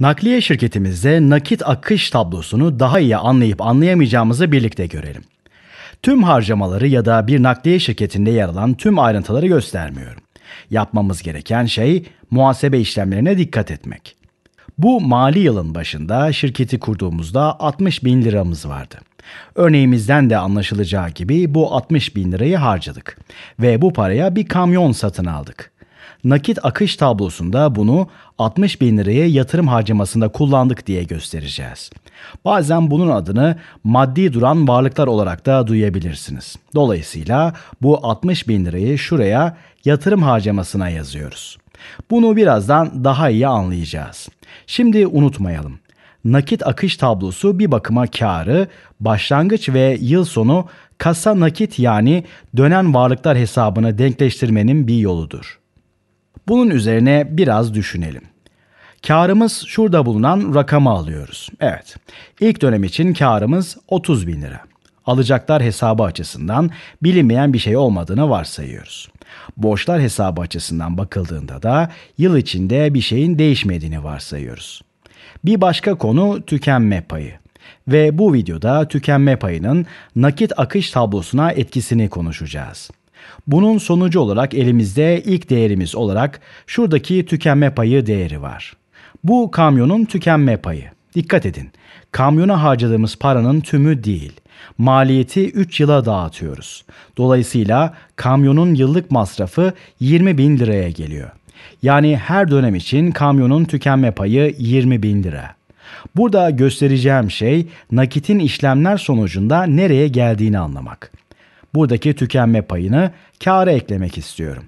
Nakliye şirketimizde nakit akış tablosunu daha iyi anlayıp anlayamayacağımızı birlikte görelim. Tüm harcamaları ya da bir nakliye şirketinde yer alan tüm ayrıntıları göstermiyorum. Yapmamız gereken şey muhasebe işlemlerine dikkat etmek. Bu mali yılın başında şirketi kurduğumuzda 60 bin liramız vardı. Örneğimizden de anlaşılacağı gibi bu 60 bin lirayı harcadık ve bu paraya bir kamyon satın aldık nakit akış tablosunda bunu 60 bin liraya yatırım harcamasında kullandık diye göstereceğiz. Bazen bunun adını maddi duran varlıklar olarak da duyabilirsiniz. Dolayısıyla bu 60 bin lirayı şuraya yatırım harcamasına yazıyoruz. Bunu birazdan daha iyi anlayacağız. Şimdi unutmayalım nakit akış tablosu bir bakıma karı, başlangıç ve yıl sonu kasa nakit yani dönen varlıklar hesabını denkleştirmenin bir yoludur. Bunun üzerine biraz düşünelim. Karımız şurada bulunan rakamı alıyoruz. Evet. ilk dönem için karımız 30 bin lira. Alacaklar hesabı açısından bilinmeyen bir şey olmadığını varsayıyoruz. Borçlar hesabı açısından bakıldığında da yıl içinde bir şeyin değişmediğini varsayıyoruz. Bir başka konu tükenme payı. Ve bu videoda tükenme payının nakit akış tablosuna etkisini konuşacağız. Bunun sonucu olarak elimizde ilk değerimiz olarak şuradaki tükenme payı değeri var. Bu kamyonun tükenme payı. Dikkat edin. Kamyona harcadığımız paranın tümü değil. Maliyeti 3 yıla dağıtıyoruz. Dolayısıyla kamyonun yıllık masrafı 20 bin liraya geliyor. Yani her dönem için kamyonun tükenme payı 20 bin lira. Burada göstereceğim şey nakitin işlemler sonucunda nereye geldiğini anlamak buradaki tükenme payını kâra eklemek istiyorum.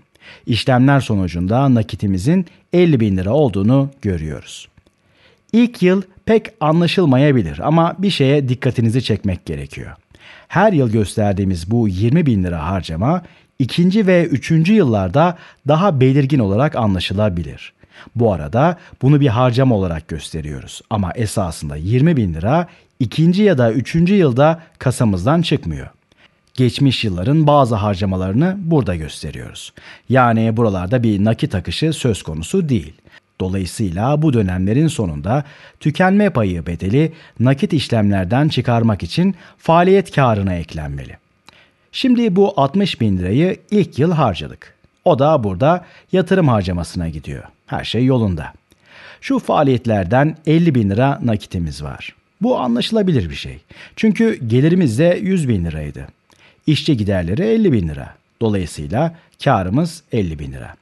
İşlemler sonucunda nakitimizin 50 bin lira olduğunu görüyoruz. İlk yıl pek anlaşılmayabilir ama bir şeye dikkatinizi çekmek gerekiyor. Her yıl gösterdiğimiz bu 20 bin lira harcama ikinci ve üçüncü yıllarda daha belirgin olarak anlaşılabilir. Bu arada bunu bir harcam olarak gösteriyoruz ama esasında 20 bin lira ikinci ya da üçüncü yılda kasamızdan çıkmıyor geçmiş yılların bazı harcamalarını burada gösteriyoruz. Yani buralarda bir nakit akışı söz konusu değil. Dolayısıyla bu dönemlerin sonunda tükenme payı bedeli nakit işlemlerden çıkarmak için faaliyet karına eklenmeli. Şimdi bu 60 bin lirayı ilk yıl harcadık. O da burada yatırım harcamasına gidiyor. Her şey yolunda. Şu faaliyetlerden 50 bin lira nakitimiz var. Bu anlaşılabilir bir şey. Çünkü gelirimiz de 100 bin liraydı işçi giderleri 50 bin lira. Dolayısıyla karımız 50 bin lira.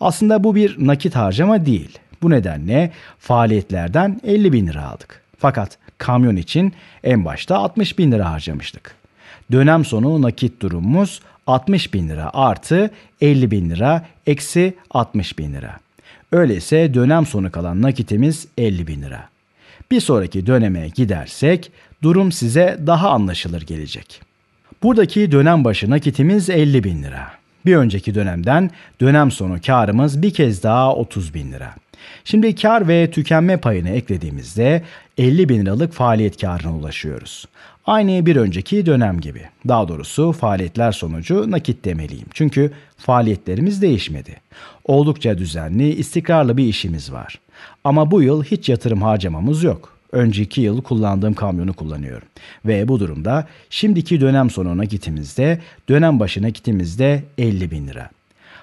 Aslında bu bir nakit harcama değil. Bu nedenle faaliyetlerden 50 bin lira aldık. Fakat kamyon için en başta 60 bin lira harcamıştık. Dönem sonu nakit durumumuz 60 bin lira artı 50 bin lira eksi 60 bin lira. Öyleyse dönem sonu kalan nakitimiz 50 bin lira. Bir sonraki döneme gidersek durum size daha anlaşılır gelecek.'' Buradaki dönem başı nakitimiz 50 bin lira. Bir önceki dönemden dönem sonu karımız bir kez daha 30 bin lira. Şimdi kar ve tükenme payını eklediğimizde 50 bin liralık faaliyet karına ulaşıyoruz. Aynı bir önceki dönem gibi. Daha doğrusu faaliyetler sonucu nakit demeliyim. Çünkü faaliyetlerimiz değişmedi. Oldukça düzenli, istikrarlı bir işimiz var. Ama bu yıl hiç yatırım harcamamız yok önceki yıl kullandığım kamyonu kullanıyorum. Ve bu durumda şimdiki dönem sonuna nakitimizde, dönem başına nakitimizde 50 bin lira.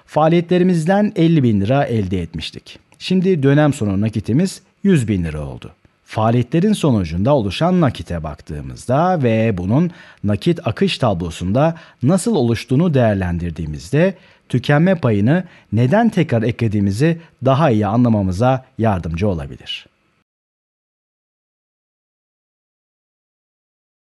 Faaliyetlerimizden 50 bin lira elde etmiştik. Şimdi dönem sonu nakitimiz 100 bin lira oldu. Faaliyetlerin sonucunda oluşan nakite baktığımızda ve bunun nakit akış tablosunda nasıl oluştuğunu değerlendirdiğimizde tükenme payını neden tekrar eklediğimizi daha iyi anlamamıza yardımcı olabilir.